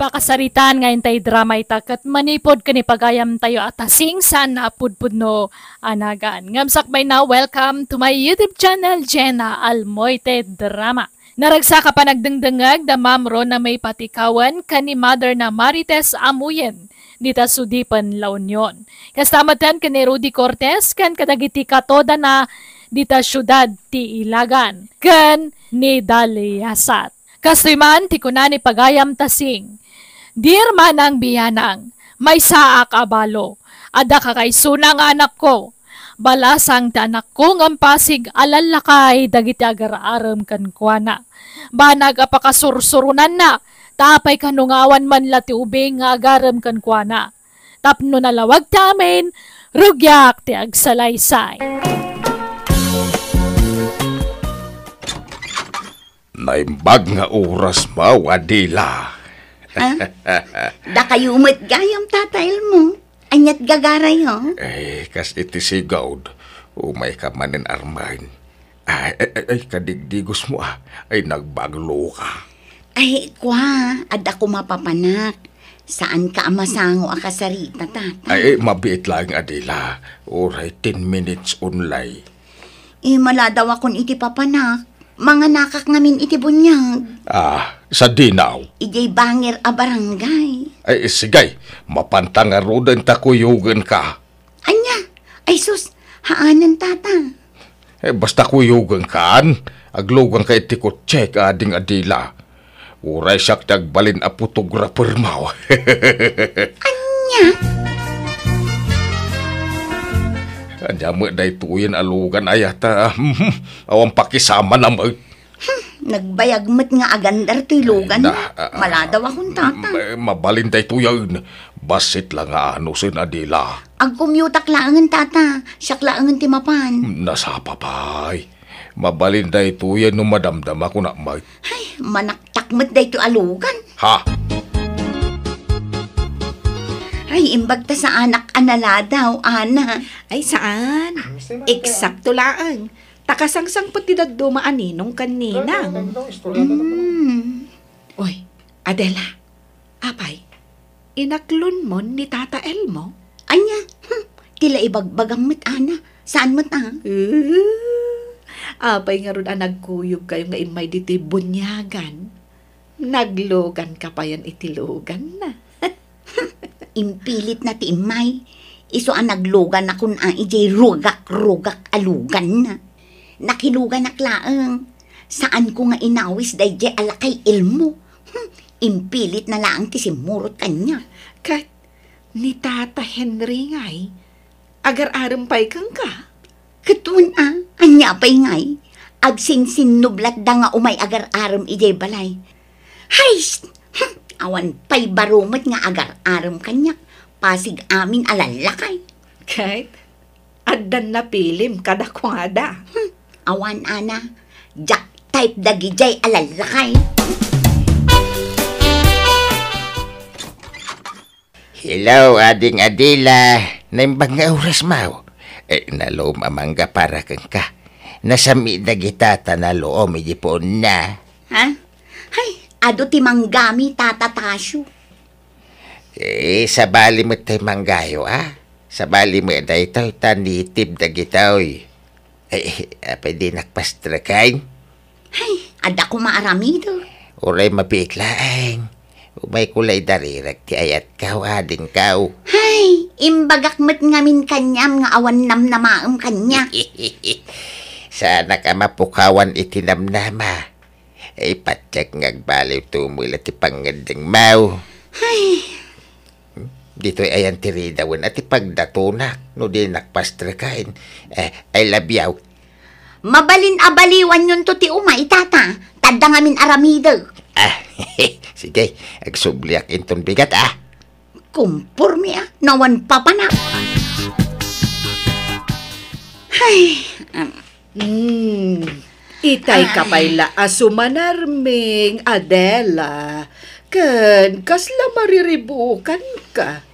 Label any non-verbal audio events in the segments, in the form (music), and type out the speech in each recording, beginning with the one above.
pakasaritaan nga tay drama itakat manipod kani pagayam tayo atasing sa napudpud no anagan. Ngamsak bay na welcome to my YouTube channel Jenna Almoite Drama. Naragsa ka pa nagdengdengag da mamro na may patikawan kani mother na Marites Amuyen dita sudipan La Union. Kastamatan kani Rudy Cortez kan kadagiti katoda na dita syudad ti Ilagan kan ni Daliasat. Kastiman ti ni pagayam tasing Dear manang biyanang, may saa abalo, ada ka kay sunang anak ko. Balasang danak ko ng pasig alalakay dagiti agaraaram kan kuana. Banag apakasursurunan na, tapay kanungawan man lati ubing nga agaram kan kuana. Tapno nalawag tamin, rugyak ti agsalaysay. Naimbag nga oras ba, Wadila? (laughs) da kayo umat gayam tatail mo. Anyat gagaray ho. Eh, kas iti si God. Umay ka manin armain. Ay, ay, ay, ay, kadigdigos mo ah. Ay, nagbaglo ka. Ay, kwa, ad ako mapapanak. Saan ka amasango ang akasarita, tata? Ay, mabiit lang, Adila. Oray, 10 minutes online. Eh, mala daw akong iti papanak mga nakak namin iti bunyang. Ah, sa dinaw. Ijay bangir a barangay. Ay, sigay, mapantang mapantangarudan takuyugan ka. Anya, ay sus, haanan tata. Eh, basta kuyugan kaan, aglugan ka iti kutsek ading adila. Uray siyak tagbalin a photographer maw. (laughs) Anya? Kanyamu day tuyin alugan ayata. (laughs) Awang pakisama na mag... Nagbayagmat nga agandar ti lugan. Ah, ah. Maladaw akong tata. Mabalin day tuyan. Basit lang ano sin Adila. Agkumyutak kumyutak laangan tata. Siyak laangan ti mapan. Nasapa pa'y. Mabalin day tuyan no madamdama ko na mag... Ay, manaktakmat day tu alugan. Ha? Ay, imbagta sa anak anala daw, ana. Ay, saan? Eksakto laang. Takasangsang pati dumaan ninong kanina. Mm. Uy, Adela. Apay, inaklon mo ni Tata Elmo? Anya, hm, tila ibagbagang mit, ana. Saan mo ta? Uh, apay nga ron ang ah, nagkuyog kayo nga imay dito'y bunyagan. Naglogan ka pa yan itilogan na impilit na ti imay. Iso ang naglugan na kun ang ijay rugak-rugak alugan na. Nakilugan na klaang. Saan ko nga inawis day jay alakay ilmo? Hmm, impilit na laang ti simurot kanya. Kat, ni Tata Henry ngay, agar-aram pa'y kang ka. Katun ah, anya pa'y ngay, agsinsin nublat da nga umay agar-aram ijay balay. Hay, awan pay barumot nga agar aram kanyak. Pasig amin alalakay. Kahit? Addan na pilim kada kwada. Hmm, awan ana, jak type dagijay alalakay. Hello, ading Adila. Naimbang nga oras mao. Eh, nalom amangga para kang ka. Nasami na kita tanalo o medipon na. Ha? Ay, ado ti manggami tatatasyo. Eh, sabali mo ti manggayo, ah. Sabali mo eh, da ito, tanitib da gitaw'y. Eh. Eh, eh, pwede nakpastrakain. Ay, ada ko maaramido. Uray mapitlaan. Umay kulay darirag ti ayat kaw, ading kaw. Oh. Ay, imbagak mat ngamin kanyam nga awan nam namaam kanya. (laughs) Sana ka mapukawan itinamnama. Ay patsak ngagbaliw tumulat ti pangandang mau. Ay. Dito ay ayan tiridawan at ipagdatunak no di nakpastrakain. Eh, ay labyaw. Mabalin-abaliwan yun to ti umay, tata. Tanda ngamin aramido. Ah, (laughs) sige. Agsubliak inton bigat ah. Kumpurmi ah. Nawan pa pa na. Ay. Um, mm. Itay kapayla asumanarming Adela. Ken, kasla mariribukan ka.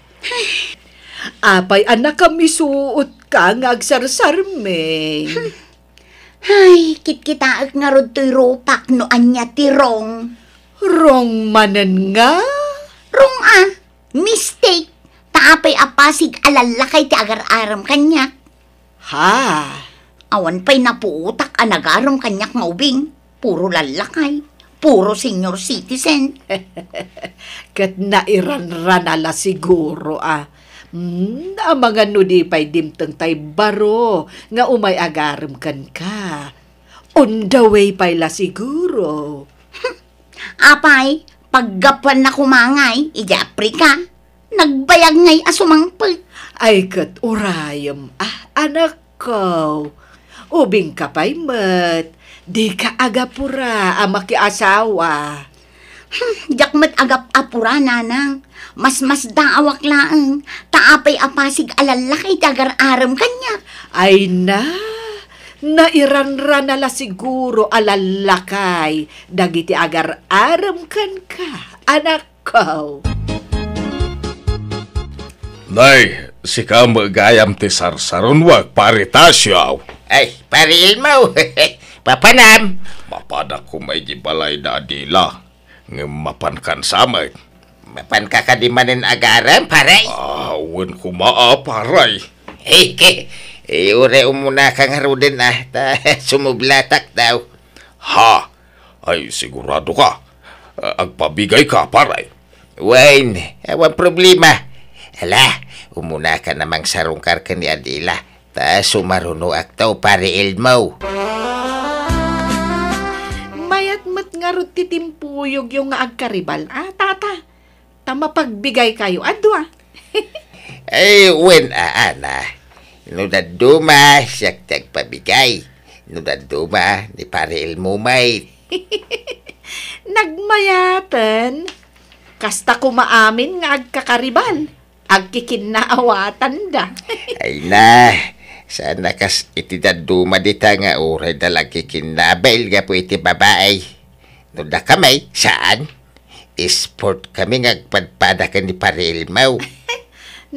(laughs) Apay anak kami suot ka ngagsarsarming. (laughs) Ay, kitkitaak nga rod to'y rupak no anya ti rong. Rong manan nga? Rong ah, mistake. Taapay apasig alalakay ti agar-aram kanya. Ha? Awan pa'y napuutak anagarong kanyak maubing. Puro lalakay. Puro senior citizen. (laughs) Kat nairan-ran ala siguro ah. Hmm, ang mga nudipay dimtang tay baro nga umay agaram kan ka. On the way pala siguro. (laughs) Apay, paggapan na kumangay, ijapri ka. Nagbayag ngay asumangpag. Ay kat urayam ah, anak ko ubing kapay mat. Di ka agapura, ama ki asawa. Hmm, Jakmat agap apura, nanang. Mas mas daawak laang. Taapay apasig alalaki tagar aram kanya. Ay na, nairanran nala siguro alalakay. Dagiti agar aram kan ka, anak ko. Nay, si ka magayam ti sarsaron wag paritasyaw. Ay, pare Ilmaw, oh. (laughs) papanam. Mapada ko may gibalay na adila. Nga mapan kan samay. Mapan ka ka di manin agaran, paray? Awan ko maa, paray. Hey, ke, eh, ure umuna kang harudin ah, ta, (laughs) sumublatak daw. Ha, ay sigurado ka. Uh, agpabigay ka, paray. Wayne, awan problema. Hala, umuna ka namang sarungkar ka ni Adila Ta sumaruno aktaw pare Elmo. Mayatmat nga ro titimpuyog yung nga agkaribal. Ah, tata. Tama pagbigay kayo. Adwa. (laughs) Ay, wen aana. Ah, ah, Nudaduma siya tagpabigay. Nudaduma ni pare Elmo may. (laughs) Nagmayatan. Kasta ko maamin nga agkakaribal. Agkikinnaawatan da. Ay na, Saan nakas iti daduma dita nga uray oh, dalagi kinlabail nga po iti babae. No na kamay, saan? Isport kami nga padpada ka ni Parilmaw. (laughs)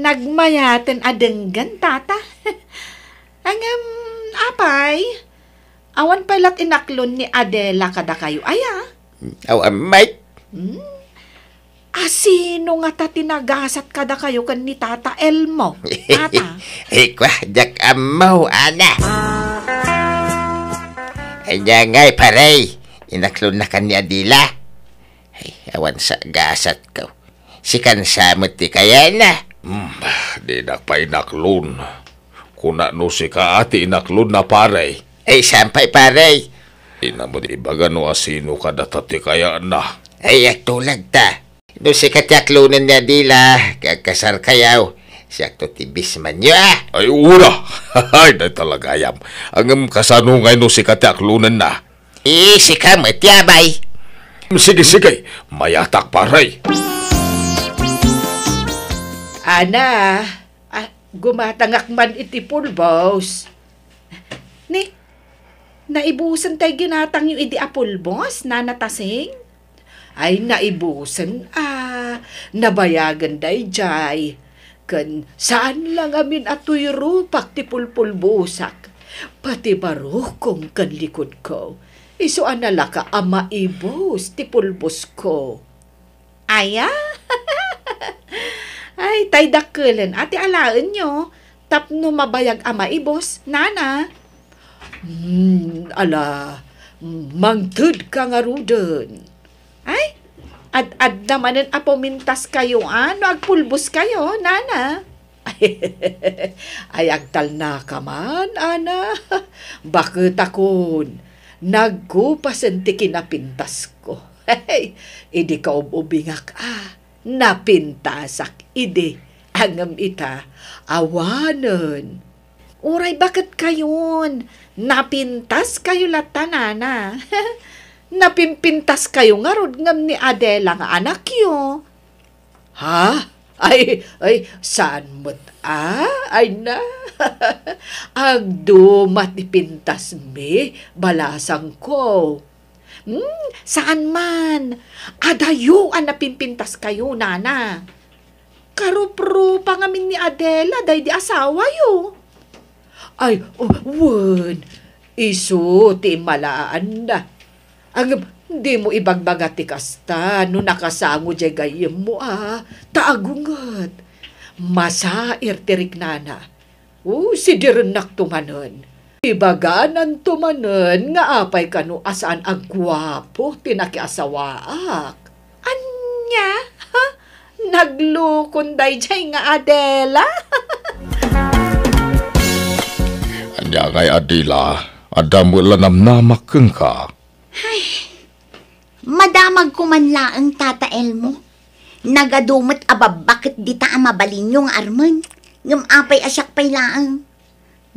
Nagmayaten adenggan, tata. (laughs) Ang um, apay, awan palat inaklon ni Adela kada kayo aya. Aw, oh, um, Mike. Mm. Asino ah, nga ta tinagasat kada kayo kan ni Tata Elmo? (laughs) Tata? Ikwa, eh, jak amaw, ana. Eh, Ayan nga'y paray, inaklon na ka ni Adila. Ay, awan sa gasat ko. Si kansamot ti kaya na. Hmm, di na inaklon. Kuna no si ka ate inaklon na paray. Ay, eh, sampay paray. Ina mo di ba gano asino ah, ka datati kaya na? Ay, at tulag ta. No si katyaklunan niya dila, kakasar kayaw. Siyakto tibis man niyo ah. Ay, ura! (laughs) Ay, na talaga yam. Ang um, kasanungay no si katyaklunan na. Eh, si ka matiyabay. Eh, sige, sige. Mayatak paray. Ana, ah, gumatangak man iti pulbos. Ni, naibusan tayo ginatang yung idi apulbos, nanatasing? ay naibusan a, ah, nabayagan day jay. Kan saan lang amin atoy rupak ti pulpulbusak, pati barukong kan likod ko. isu anala ka ama ibos ti pulbos ko. Aya? (laughs) ay, tay dakilan, ati alaan nyo, tapno mabayag ama ibos, nana. Hmm, ala, mangtud ka nga rudon. Ay, ad-ad naman ang apomintas kayo, ano, ah. agpulbos kayo, nana. (laughs) Ay, agtal na ka man, ana. (laughs) Bakit akon? Nagkupasenti kinapintas ko. (laughs) Hey, idi ka ubingak, ah. Napintasak, ide ang ita, awanon. Uray, bakit kayon? Napintas kayo latanana napimpintas kayo nga rod ngam ni Adela nga anak yo. Ha? Ay, ay, saan mo ah? Ay na, (laughs) ang dumat ipintas mi, balasang ko. Hmm, saan man? Adayo ang napimpintas kayo, nana. Karupro pa ngamin ni Adela, day di asawa yo. Ay, oh, wun, iso, timalaan na ang hindi mo ibagbaga ti kasta, no nakasango jay gayem mo ah, taagungat. Masa irtirik nana. O, si direnak tumanon. Ibaganan tumanon, nga apay kanu asaan agwapo tinakiasawaak. Anya? Ha? Naglukon dayjay nga Adela? (laughs) Anya kay Adila, adam wala namnamak ka. Ay, madamag kumanla ang tata Elmo. Nagadumat abab bakit di ta amabalin yung arman. Ngamapay asyak pay laang.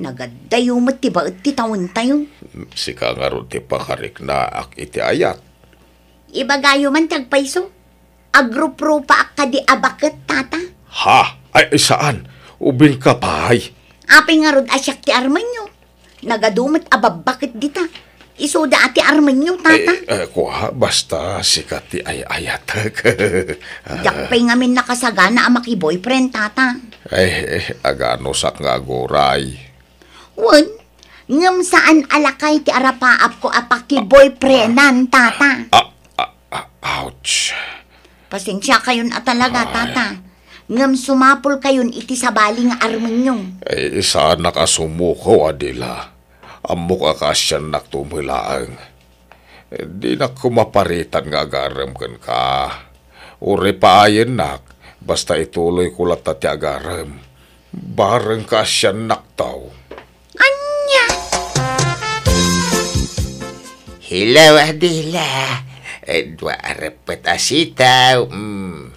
Nagadayo mo ti baot ti taon tayo. Mm, si kangaro ti pakarik na ak iti ayat. Ibagayo man tagpaiso. Agropro pa ak kadi abakit tata. Ha? Ay, ay saan? Ubin ka pahay. Apay nga rod asyak ti arman nyo. Nagadumat abab di ta? Isuda ati Armenyo, tata. Eh, eh, kuha, basta sikat ti ay ayatag. (laughs) Dakpay ah. nga min nakasagana ang maki tata. Eh, eh, agano sak nga agoray. Wan, ngam saan alakay ti arapaap ko apaki-boyfriendan, tata. Ah, ah, ah, ah, ouch. Pasensya kayon at talaga, ay. Ah, tata. Ngam sumapol kayon iti sa baling armenyong. Eh, saan nakasumuko, Adela? amok akasyan nak tumilaang. Eh, di na kumaparitan nga agaram kan ka. Uri paayin nak, basta ituloy kulat at agaram. Barang kasyan nak tao. Anya! Hello, Adela. Eh, dua arapat asitaw. Mm.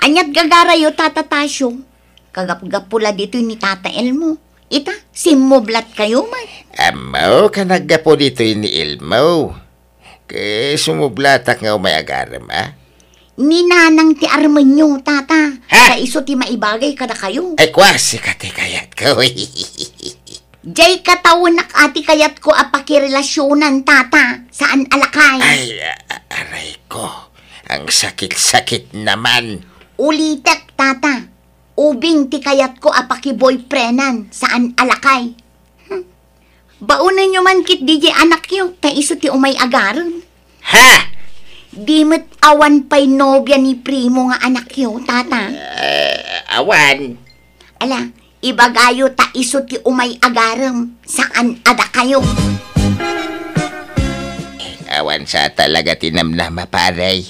(laughs) Anyat gagarayo, Tata Tasyong. Kagapgapula dito ni Tata Elmo. Ita, simublat kayo man. Amo, kanagga po dito ni Ilmo. Kaya sumublatak nga umayagaram, ah. Ninanang ti Armenyo, tata. Ha? Sa iso ti maibagay ka na kayo. Ay, kwasi ka ti kayat ko. (laughs) Jay katawunak ati kayat ko apakirelasyonan, tata. Saan alakay? Ay, aray ko. Ang sakit-sakit naman. Ulitak, tata ubing kayat ko apaki boyfriendan saan alakay. Hm. Baunan nyo man kit DJ anak yo, ta paiso ti umay agaron. Ha! Di met awan pa'y nobya ni primo nga anak yo, tata. Uh, awan? Ala, ibagayo ta iso ti umay agaram saan ada kayo. Eh, awan sa talaga tinamnama paray.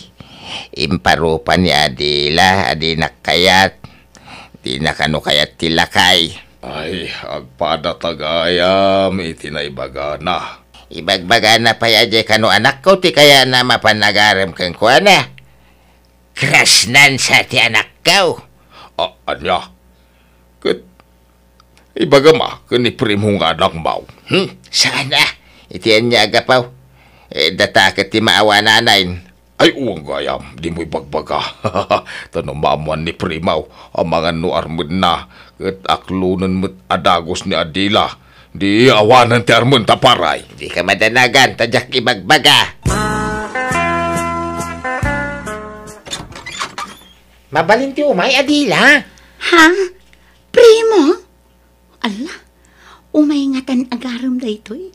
Imparupa ni Adila, adinak kayat tinakano kayat tilakay. Ay, agpada tagayam, itinaibaga na. Ibagbaga na pa yaje kano anak ko ti kaya na mapanagaram kang kuana. Crash nan sa ti anak ko. Ah, anya? Kat, ibaga ma, kani primong anak mau. Hmm, sana, itian niya agapaw. E, eh, dataka ti maawa nanain. Ay uwang gayam, di mo'y bagbaga. (laughs) Tanong maamuan ni Primaw, amangan no nuarmod na, at aklunan mo't adagos ni Adila. Di awanan ti armon taparay. Di ka madanagan, tadyak ibagbaga. Mabalin ti umay, Adila. Ha? Primo? Ala, umay nga tan agaram da ito eh.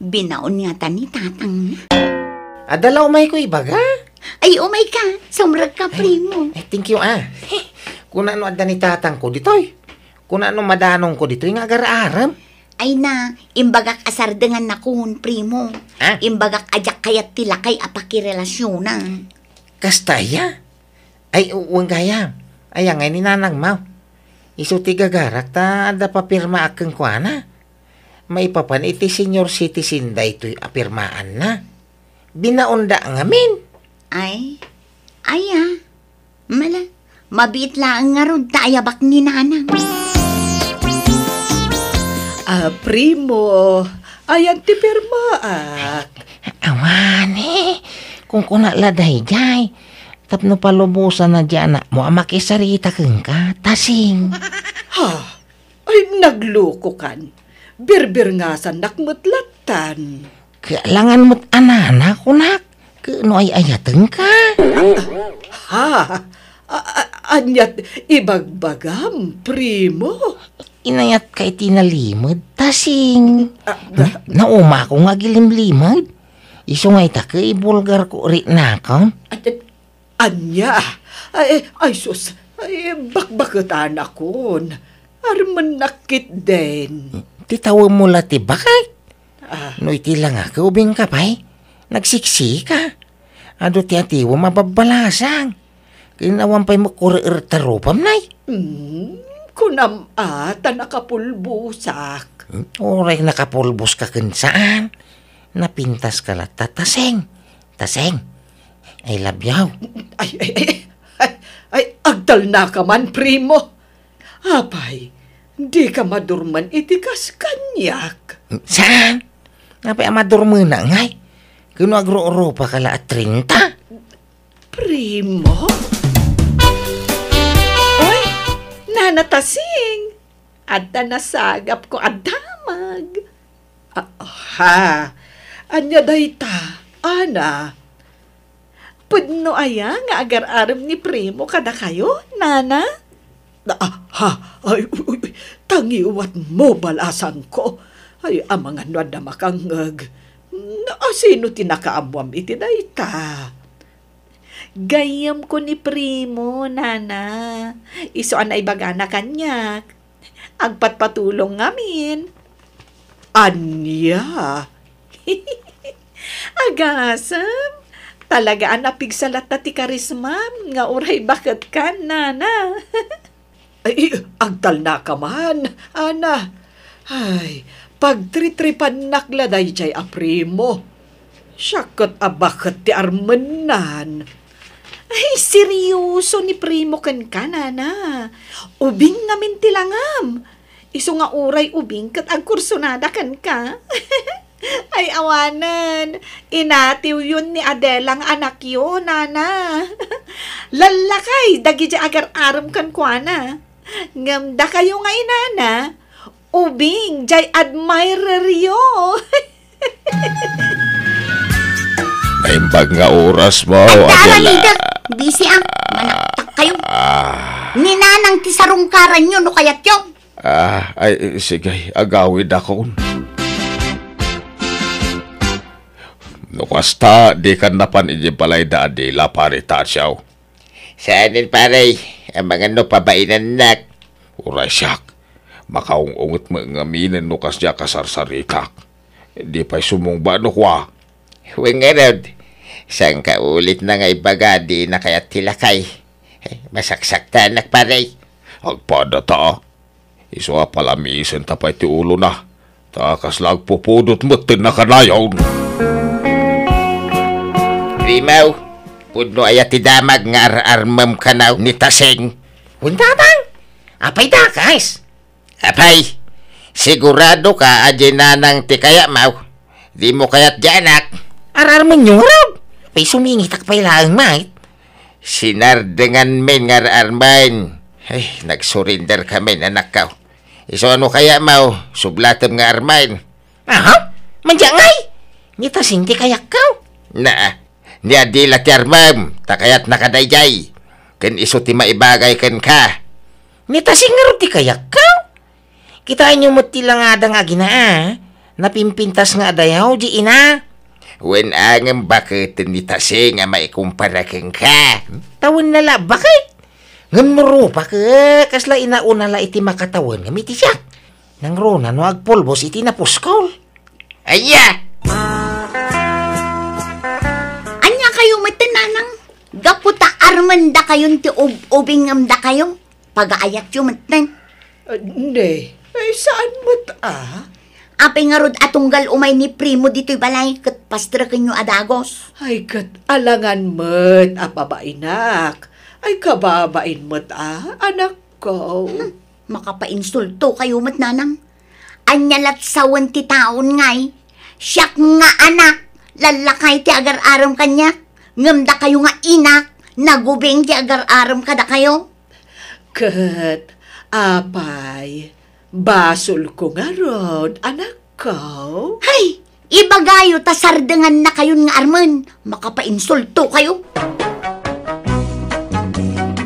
Binaon nga tan ni tatang na. Adala umay ko ibaga? Ay, umay ka. Sumrag ka, primo. Ay, thank you, ah. Kung ano ang danitatang ko ditoy. Kung ano madanong ko ditoy, nga agaraaram. Ay na, imbagak asardengan na kun, primo. Ah? Imbagak ajak kayat tila kay apakirelasyonan. Kastaya? Ay, uwang gaya. Ay, ngay ni nanang maw. Iso tigagarak ta, ada papirma akang kuana. papan iti senior citizen da ito'y apirmaan na. Binaunda ngamin. Ay, aya, mala, mabit lang nga rod tayabak ni nanang. Ah, primo, ayan ti pirmaak. Ah. Awan eh, kung kuna jay, tapno palubusan na diyan na mo makisarita keng ka, tasing. Ha, ay nagluko kan, birbir nga sa nakmutlatan. Kailangan mo't anana kunak no ay ayateng ka. Ha? Anyat ibagbagam, primo. Inayat ka iti nalimod, tasing. nauma ko nga gilimlimod. Iso nga ita ka ibulgar ko rin na ka. Anya, ay, ay sus, ay, bakbakatan akon. Arman nakit din. Titawa mo lati bakit? Ah. No iti lang ako, ubing kapay ka. Ado ah, ti atiwa mababalasang. Kinawan pa'y makurir tarupam nay. Hmm, kunam ata nakapulbusak. Hmm? Oray nakapulbus ka kinsaan. Napintas ka la tataseng. Taseng, ay labyaw. (laughs) Ay, ay, ay, ay, ay, agdal na ka man, primo. Apay, di ka madurman itikas kanyak. Hmm, saan? Apay, madurman na ngay. Kino agro-oro pa kala at 30? Ah, primo? Oy, nanatasing. Adda nasagap ko adamag. Ah, ha, anya dayta, ana. Pudno aya nga agar-aram ni Primo kada kayo, nana? Ah, ha, ay, uy, uy, tangiwat mo balasan ko. Ay, amang anwad na makangag. No, Naasino ah, tinakaabwam iti dayta. Gayam ko ni primo, nana. Iso anay bagana kanyak. Agpatpatulong ngamin. Anya? (laughs) Agasam? Talaga ang napigsalat na ti karismam, nga uray bakit ka, nana? (laughs) Ay, agtal na ka man, ana. Ay, pagtritripan nakladay jay aprimo. Syakot abakat ti armenan. Ay, seryoso ni primo ken kanana. Ubing namin tilangam. Isu nga uray ubing kat ang kursunada kan ka. (laughs) Ay, awanan. Inatiw yun ni Adelang anak yun, nana. (laughs) Lalakay, dagi agar aram kan kuana. Ngamda kayo nga inana eh, ubing jay admirer yo. Naimbag nga oras mo, Tara, Adela. leader. Busy ang. Ah. Manaktak kayo. Ah. Ninanang ti sarungkaran nyo no kayat yo? Ah, ay, sige, agawid ako. Nukasta, di ka napan inipalay da Adela parita siyaw. Saanin, pare? Ang mga no pabainan nak. Oras siya makaungungot mga minan no kasya kasarsarikak. Di pa'y sumungba no kwa. Wingerod, sang ulit na nga ibaga di na kaya tilakay. Eh, Masaksakta anak paray. Agpada ta. Iso nga pala miisan tapay ti ulo na. Takas lang pupudot mo tinakanayon. Rimaw, puno ayat ti damag nga ar-armam kanaw ni Taseng. Unta bang? Apay da, guys. Apay, sigurado ka adyan na nang tikaya maw. Di mo kaya't di eh, anak. Arar man yung rab. Apay, sumingit ak pay lang, mate. Sinardengan men nga armain. Ay, nagsurrender kami, anak ka. Iso ano kaya maw, sublatam nga armain. Aha, manjangay. Nita sindi kayak kau. Na, niya di lati armam, takayat nakadayjay. Ken iso ti maibagay ken ka. Nita singarot ti kayak kau. Kita inyo tilangada nga da nga ginaa, napimpintas nga dayaw di ina. Wen angem bakit ni tase nga maikumpara kang ka? Tawon nala, bakit? Ngam muro pa ka, kasla inauna la iti makatawan nga mitisak. Nang rona no agpulbos iti napuskol. Aya! Anya kayo matananang? Gaputa arman da kayon ti ub-ubing ngam da kayo? Pag-aayak yung matan. Hindi. Ay, saan mat ah? Apay nga rod atunggal umay ni primo dito'y balay kat pastra kanyo adagos. Ay kat alangan mat apabainak. Ah, Ay kababain mat ah, anak ko. Hmm, makapainsulto kayo mat nanang. Anyalat sa wanti taon ngay. Siyak nga anak, lalakay ti agar aram kanya. Ngamda kayo nga inak, nagubeng ti agar aram kada kayo. Kat, apay, Basol ko nga ron, anak ko. Hay! Ibagayo ta sardangan na kayon nga Arman. Makapainsulto kayo.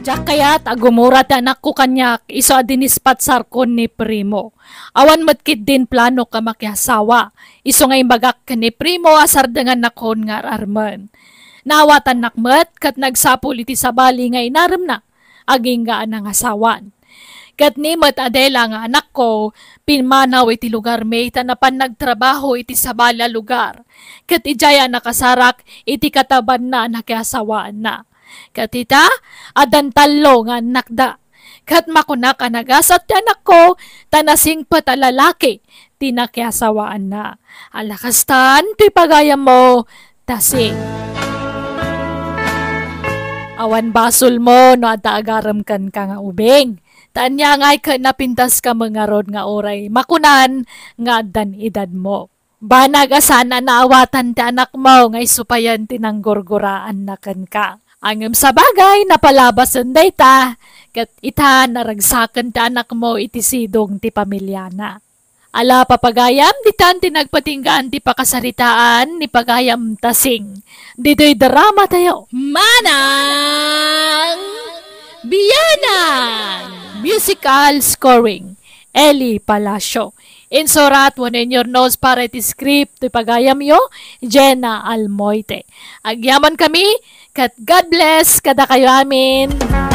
Diyak kaya't agumura ta anak ko kanyak, iso adinispat sarkon ni Primo. Awan matkit din plano ka makyasawa. Iso nga imbagak ka ni Primo asardangan na kon nga Arman. Nawatan nakmat kat nagsapo sa bali nga inaram na. Aging nga ang asawan Kat nimat adela nga anak ko, pinmanaw iti lugar may tanapan nagtrabaho iti sabala lugar. Kat ijaya nakasarak iti kataban na nakiasawaan na. Kat ita, adantalo nga anak Kat makunak anagasat ti anak ko, tanasing patalalaki, tinakiasawaan na. Alakastan, ti pagaya mo, tasing awan basol mo no at agaram kan ka nga Tanya nga ka napintas ka mga rod nga oray. Makunan nga dan edad mo. ba nagasana naawatan ti anak mo nga isupayan tinanggurguraan na kan ka. Angem sa bagay napalabas ang dayta, kat ita naragsakan ti anak mo sidong ti pamilya na. Ala papagayam, ditan ti nagpatinggan ti pakasaritaan ni pagayam tasing. Didoy drama tayo. Manang! Biyanan! Musical Scoring Eli Palacio. In surat, mo in your nose para iti script ti pagayamyo, Jenna Almoite. Agyaman kami, kat God bless kada kayo amin.